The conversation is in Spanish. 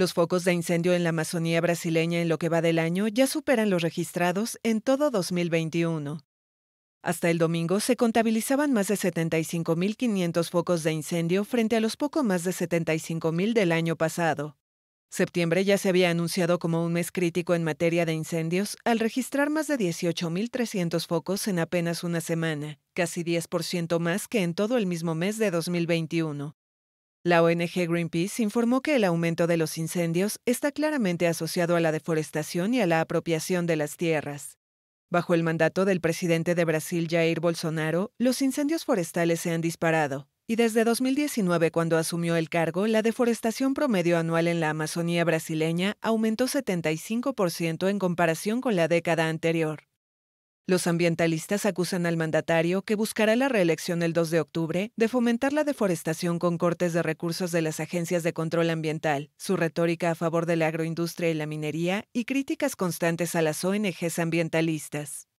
Los focos de incendio en la Amazonía brasileña en lo que va del año ya superan los registrados en todo 2021. Hasta el domingo se contabilizaban más de 75.500 focos de incendio frente a los poco más de 75.000 del año pasado. Septiembre ya se había anunciado como un mes crítico en materia de incendios al registrar más de 18.300 focos en apenas una semana, casi 10% más que en todo el mismo mes de 2021. La ONG Greenpeace informó que el aumento de los incendios está claramente asociado a la deforestación y a la apropiación de las tierras. Bajo el mandato del presidente de Brasil Jair Bolsonaro, los incendios forestales se han disparado, y desde 2019, cuando asumió el cargo, la deforestación promedio anual en la Amazonía brasileña aumentó 75% en comparación con la década anterior. Los ambientalistas acusan al mandatario, que buscará la reelección el 2 de octubre, de fomentar la deforestación con cortes de recursos de las agencias de control ambiental, su retórica a favor de la agroindustria y la minería, y críticas constantes a las ONGs ambientalistas.